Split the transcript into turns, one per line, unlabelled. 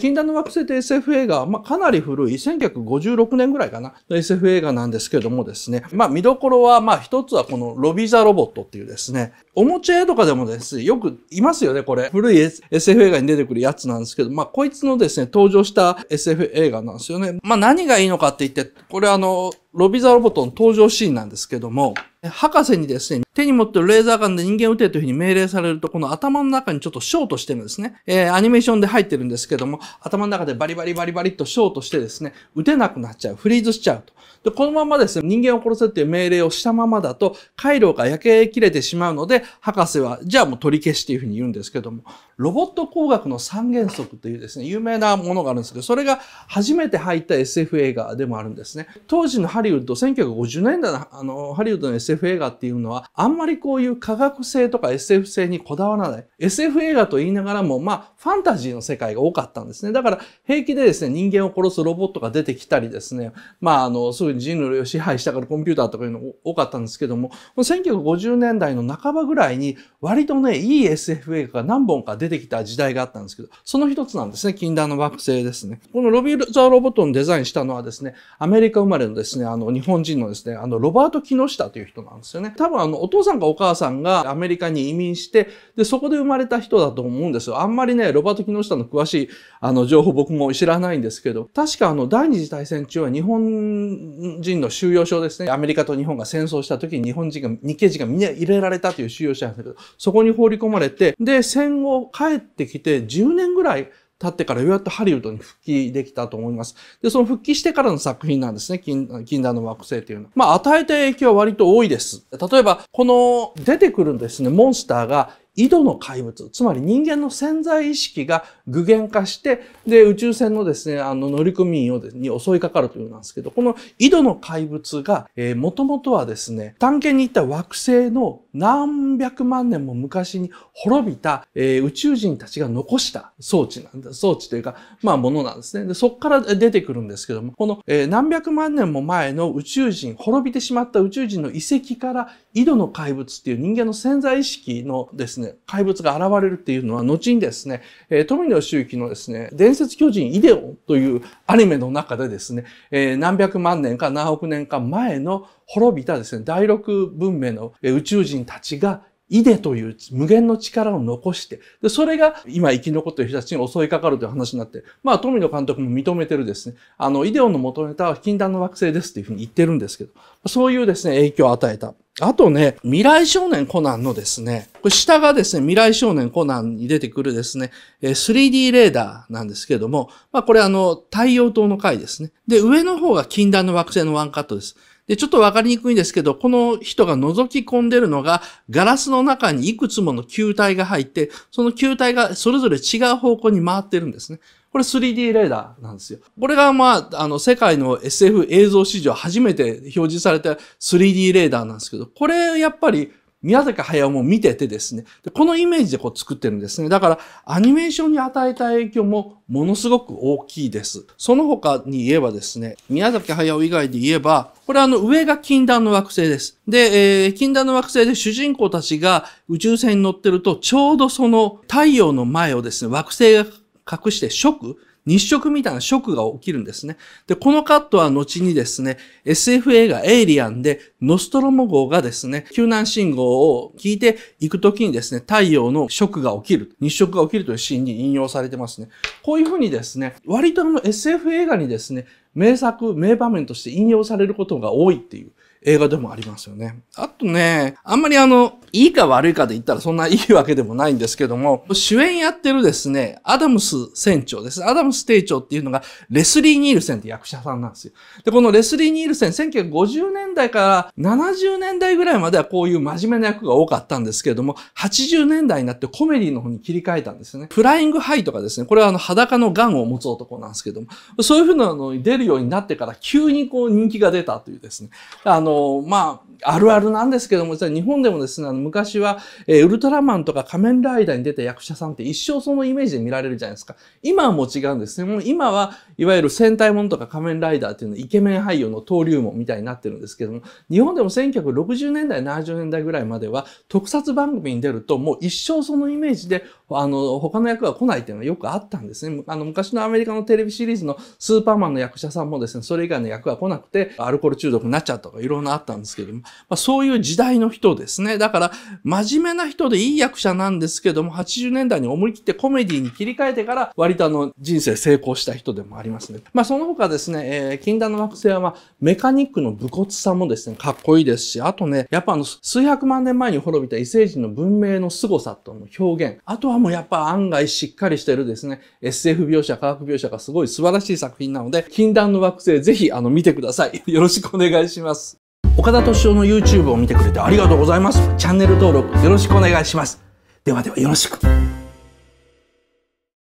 禁断の惑星って SF 映画、まあ、かなり古い、1956年ぐらいかな、SF 映画なんですけどもですね、まあ、見どころは、まあ、一つはこのロビザロボットっていうですね、おもちゃ屋とかでもですよくいますよね、これ。古い SF 映画に出てくるやつなんですけど、まあ、こいつのですね、登場した SF 映画なんですよね。まあ、何がいいのかって言って、これあの、ロビザロボットの登場シーンなんですけども、博士にですね、手に持ってるレーザーガンで人間撃てというふうに命令されると、この頭の中にちょっとショートしてるんですね。えー、アニメーションで入ってるんですけども、頭の中でバリバリバリバリっとショートしてですね、撃てなくなっちゃう。フリーズしちゃうと。で、このままですね、人間を殺せっていう命令をしたままだと、回路が焼け切れてしまうので、博士は、じゃあもう取り消しというふうに言うんですけども、ロボット工学の三原則というですね、有名なものがあるんですけど、それが初めて入った SF 映画でもあるんですね。当時のハリウッド、1950年代のあのハリウッドの SF 映画っていうのは、あんまりこういう科学性とか SF 性にこだわらない。SF 映画と言いながらも、まあ、ファンタジーの世界が多かったんですね。だから、平気でですね、人間を殺すロボットが出てきたりですね、まあ、あの、そういう人類を支配したからコンピューターとかいうの多かったんですけども、1950年代の半ばぐらいに、割とね、いい SF 映画が何本か出てきた時代があったんですけど、その一つなんですね、禁断の惑星ですね。このロビー・ザ・ロボットのデザインしたのはですね、アメリカ生まれのですね、あの、日本人のですね、あの、ロバート・木下という人なんですよね。多分、あの、お父父さんかお母さんがアメリカに移民して、で、そこで生まれた人だと思うんですよ。あんまりね、ロバートシタの詳しい、あの、情報僕も知らないんですけど、確かあの、第二次大戦中は日本人の収容所ですね。アメリカと日本が戦争した時に日本人が、日系人がみんな入れられたという収容所なんだけど、そこに放り込まれて、で、戦後帰ってきて10年ぐらい、経ってからようやっとハリウッドに復帰できたと思います。で、その復帰してからの作品なんですね。禁禁断の惑星というのは。まあ、与えた影響は割と多いです。例えば、この出てくるですね、モンスターが井戸の怪物、つまり人間の潜在意識が具現化して、で、宇宙船のですね、あの乗組員をです、ね、に襲いかかるというなんですけど、この井戸の怪物が、えー、もともとはですね、探検に行った惑星の何百万年も昔に滅びた、えー、宇宙人たちが残した装置なんだ、装置というか、まあものなんですね。で、そこから出てくるんですけども、この、えー、何百万年も前の宇宙人、滅びてしまった宇宙人の遺跡から井戸の怪物っていう人間の潜在意識のですね、怪物が現れるっていうのは、後にですね、えー、富野周期のですね、伝説巨人イデオンというアニメの中でですね、えー、何百万年か何億年か前の滅びたですね、第六文明の宇宙人人たちがイデという無限の力を残して、で、それが今生き残っている人たちに襲いかかるという話になって、まあ富野監督も認めてるですね、あの、イデオの元ネタは禁断の惑星ですというふうに言ってるんですけど、そういうですね、影響を与えた。あとね、未来少年コナンのですね、これ下がですね、未来少年コナンに出てくるですね、3D レーダーなんですけども、まあこれあの、太陽島の回ですね。で、上の方が禁断の惑星のワンカットです。で、ちょっとわかりにくいんですけど、この人が覗き込んでるのが、ガラスの中にいくつもの球体が入って、その球体がそれぞれ違う方向に回ってるんですね。これ 3D レーダーなんですよ。これがまあ、あの、世界の SF 映像史上初めて表示された 3D レーダーなんですけど、これやっぱり宮崎駿も見ててですねで、このイメージでこう作ってるんですね。だからアニメーションに与えた影響もものすごく大きいです。その他に言えばですね、宮崎駿以外で言えば、これあの上が禁断の惑星です。で、えー、禁断の惑星で主人公たちが宇宙船に乗ってると、ちょうどその太陽の前をですね、惑星が隠して食、日食みたいな食が起きるんですね。で、このカットは後にですね、SF 映画エイリアンでノストロモ号がですね、救難信号を聞いていくときにですね、太陽の食が起きる、日食が起きるというシーンに引用されてますね。こういうふうにですね、割とあの SF 映画にですね、名作、名場面として引用されることが多いっていう。映画でもありますよね。あとね、あんまりあの、いいか悪いかで言ったらそんないいわけでもないんですけども、主演やってるですね、アダムス船長です。アダムス艇長っていうのが、レスリー・ニールセンって役者さんなんですよ。で、このレスリー・ニールセン、1950年代から70年代ぐらいまではこういう真面目な役が多かったんですけれども、80年代になってコメディの方に切り替えたんですね。フライングハイとかですね、これはあの裸のガンを持つ男なんですけども、そういうふうなのに出るようになってから急にこう人気が出たというですね、あの、の、まあ、あるあるなんですけども、実は日本でもですね、あの昔は、えー、ウルトラマンとか仮面ライダーに出た役者さんって一生そのイメージで見られるじゃないですか。今はもう違うんですね。もう今は、いわゆる戦隊ものとか仮面ライダーっていうのはイケメン俳優の登竜門みたいになってるんですけども、日本でも1960年代、70年代ぐらいまでは、特撮番組に出るともう一生そのイメージで、あの、他の役が来ないっていうのはよくあったんですね。あの、昔のアメリカのテレビシリーズのスーパーマンの役者さんもですね、それ以外の役が来なくて、アルコール中毒になっちゃったとかいろんなあったんですけども、まあ、そういう時代の人ですね。だから、真面目な人でいい役者なんですけども、80年代に思い切ってコメディに切り替えてから、割とあの、人生成功した人でもありますね。まあ、その他ですね、えー、禁断の惑星は、まあ、メカニックの武骨さもですね、かっこいいですし、あとね、やっぱあの、数百万年前に滅びた異星人の文明の凄さとの表現、あとはもやっぱ案外しっかりしてるですね、SF 描写、科学描写がすごい素晴らしい作品なので、禁断の惑星ぜひあの見てください。よろしくお願いします。岡田敏夫の YouTube を見てくれてありがとうございます。チャンネル登録よろしくお願いします。ではではよろしく。